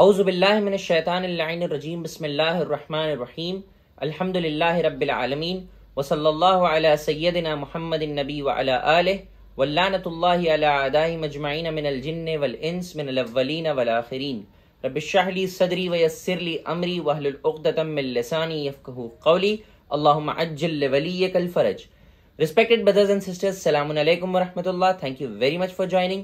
أعوذ بالله من الشيطان اللعين الرجيم بسم الله الرحمن الرحيم الحمد لله رب العالمين وصلى الله على سيدنا محمد النبي وعلى آله واللعنة الله على أعدائي مجمعين من الجن والإنس من الأولين والآخرين رب اشرح لي صدري ويسر لي أمري وأهل العقدة من لساني يفقه قولي اللهم عجل لوليك الفرج Respected brothers and sisters, Assalamu alaikum wa rahmatullah. Thank you very much for joining.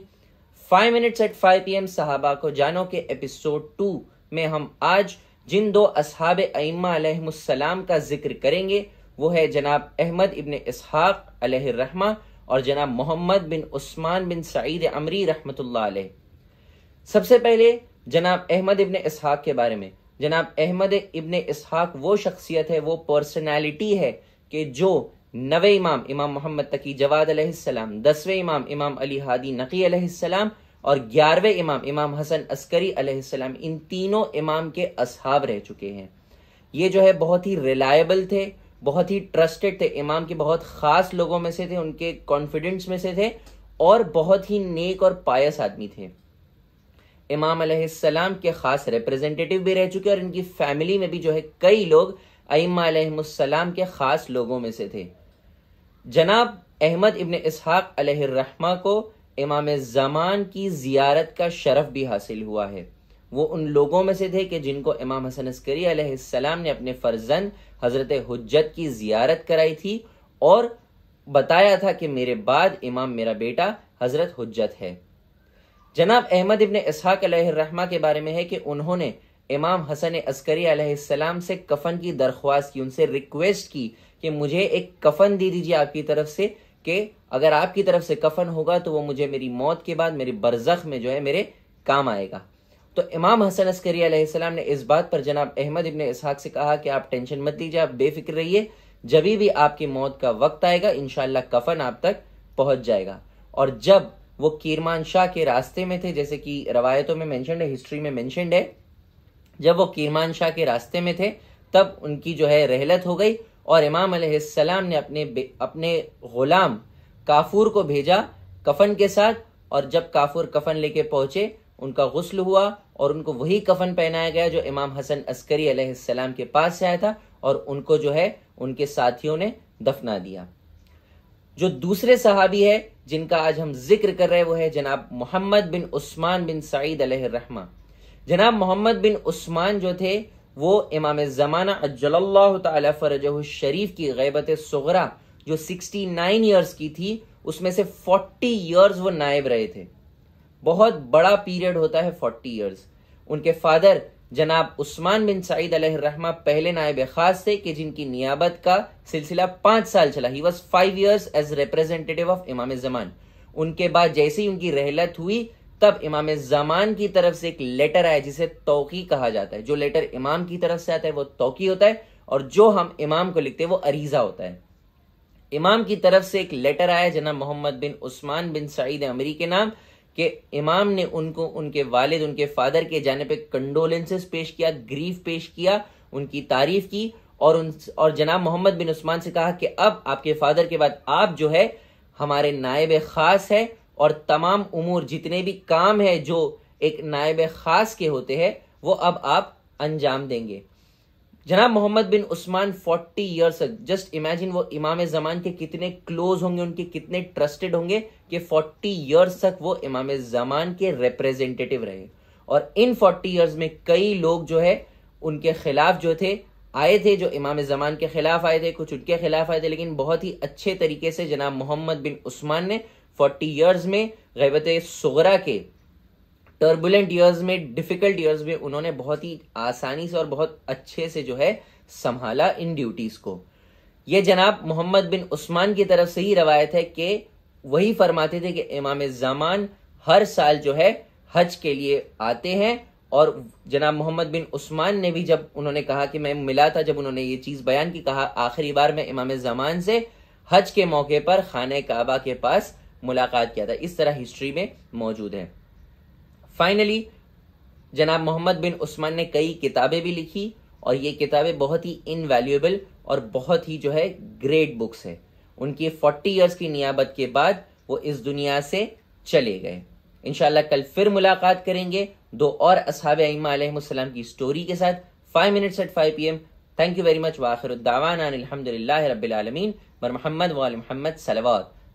Five minutes at five P M साहबा को जानो के episode to में हम आज जिन दो असहाब अम्मासलाम का जिक्र करेंगे वो है जनाब अहमद इबन इसहाक रहमा और जनाब मोहम्मद बिन उस्मान बिन सईद अमरी रहमत सबसे पहले जनाब अहमद इबन इसहाक के बारे में जनाब अहमद इबन इसहाक वो शख्सियत है वो पर्सनैलिटी है कि जो नवे इमाम इमाम मोहम्मद तकी जवाद अलैहिस्सलाम दसवें इमाम इमाम अली हादी नकी अलैहिस्सलाम और ग्यारहवें इमाम इमाम हसन अस्करी अलैहिस्सलाम इन तीनों इमाम के असहाब रह चुके हैं ये जो है बहुत ही रिलायबल थे बहुत ही ट्रस्टेड थे इमाम के बहुत ख़ास लोगों में से थे उनके कॉन्फिडेंस में से थे और बहुत ही नेक और पायस आदमी थे इमाम अलैहिस्सलाम के ख़ास रिप्रेजेंटेटिव भी रह चुके और इनकी फैमिली में भी जो है कई लोग अईमाम के ख़ास लोगों में से थे जनाब अहमद इबन इसहाक अलहमा को इमाम ज़मान की ज़ियारत का शरफ भी हासिल हुआ है वो उन लोगों में से थे कि जिनको इमाम हसन अस्करी अलैहिस्सलाम ने अपने फ़र्जन हज़रत हजत की ज़ियारत कराई थी और बताया था कि मेरे बाद इमाम मेरा बेटा हज़रत हजत है जनाब अहमद इबन इसहाक के बारे में है कि उन्होंने इमाम हसन अस्करी अलैहिस्सलाम से कफन की दरख्वास्त की उनसे रिक्वेस्ट की कि मुझे एक कफन दे दीजिए आपकी तरफ से कि अगर आपकी तरफ से कफन होगा तो वो मुझे मेरी मौत के बाद मेरे बरजख में जो है मेरे काम आएगा तो इमाम हसन अस्करी अलैहिस्सलाम ने इस बात पर जनाब अहमद इबन इसहाक से कहा कि आप टेंशन मत लीजिए आप बेफिक्र रहिए जब भी आपकी मौत का वक्त आएगा इनशाला कफन आप तक पहुंच जाएगा और जब वो कीरमान शाह के रास्ते में थे जैसे कि रवायतों में मेंशनड है हिस्ट्री में मैंशनड है जब वो कीरमान शाह के रास्ते में थे तब उनकी जो है रहलत हो गई और इमाम अलैहिस्सलाम ने अपने अपने गुलाम काफूर को भेजा कफन के साथ और जब काफूर कफन लेके पहुंचे उनका गुस्ल हुआ और उनको वही कफन पहनाया गया जो इमाम हसन अस्करी अलैहिस्सलाम के पास से आया था और उनको जो है उनके साथियों ने दफना दिया जो दूसरे सहाबी है जिनका आज हम जिक्र कर रहे वो है जनाब मोहम्मद बिन उस्मान बिन सईद रहमा जनाब मोहम्मद बिन उस्मान जो थे वो इमाम ज़माना अजल्ला फरजह शरीफ की गैबत सगरा जो 69 इयर्स की थी उसमें से 40 इयर्स वो नायब रहे थे बहुत बड़ा पीरियड होता है 40 इयर्स उनके फादर जनाब उस्मान बिन सईद रहमा पहले नायब खास थे कि जिनकी नियाबत का सिलसिला पांच साल चला he was five years as representative of इमाम जमान उनके बाद जैसे ही उनकी रहलत हुई तब इमाम जमान की तरफ से एक लेटर आया जिसे तोकी कहा जाता है जो लेटर इमाम की तरफ से आता है वो तोकी होता है और जो हम इमाम को लिखते हैं वो अरीजा होता है इमाम की तरफ से एक लेटर आया जना मोहम्मद बिन उस्मान बिन सईद अमरी के नाम के इमाम ने उनको उनके वालिद उनके फादर के जाने पे कंडोलेंसेस पेश किया ग्रीफ पेश किया उनकी तारीफ की और उन और जनाब मोहम्मद बिन उस्मान से कहा कि अब आपके फादर के बाद आप जो है हमारे नायब खास है और तमाम उमूर जितने भी काम है जो एक नायब ख़ास के होते हैं वो अब आप अंजाम देंगे जनाब Mohammad bin Usman 40 years just imagine वो इमाम ज़मान के कितने क्लोज होंगे उनके कितने ट्रस्टेड होंगे कि 40 इयर्स तक वो इमाम ज़मान के रिप्रेजेंटेटिव रहे और इन 40 इयर्स में कई लोग जो है उनके खिलाफ जो थे आए थे जो इमाम ज़मान के खिलाफ आए थे कुछ उनके खिलाफ आए थे लेकिन बहुत ही अच्छे तरीके से जनाब मोहम्मद बिन उस्मान ने फोर्टी ईयर्स में गैबत सगरा के टर्बुलेंट ईयर्स में डिफिकल्ट ईयर्स में उन्होंने बहुत ही आसानी से और बहुत अच्छे से जो है संभाला इन ड्यूटीज़ को ये जनाब मोहम्मद बिन उस्मान की तरफ से ही रवायत है कि वही फरमाते थे कि इमाम जमान हर साल जो है हज के लिए आते हैं और जनाब मोहम्मद बिन उस्मान ने भी जब उन्होंने कहा कि मैं मिला था जब उन्होंने ये चीज़ बयान की कहा आखिरी बार मैं इमाम जमान से हज के मौके पर खान काबा के पास मुलाकात किया था इस तरह हिस्ट्री में मौजूद है फाइनली जनाब मोहम्मद बिन उस्मान ने कई किताबें भी लिखी और ये किताबें बहुत ही इनवैल्यूएबल और बहुत ही जो है ग्रेट बुक्स है उनकी फोर्टी ईयर्स की नियाबत के बाद वो इस दुनिया से चले गए इनशाला कल फिर मुलाकात करेंगे दो और असहाब इमाम की स्टोरी के साथ five minutes at five P M thank you very much वाखिर रबीआलमीन बर महमद वाल महमद सलवा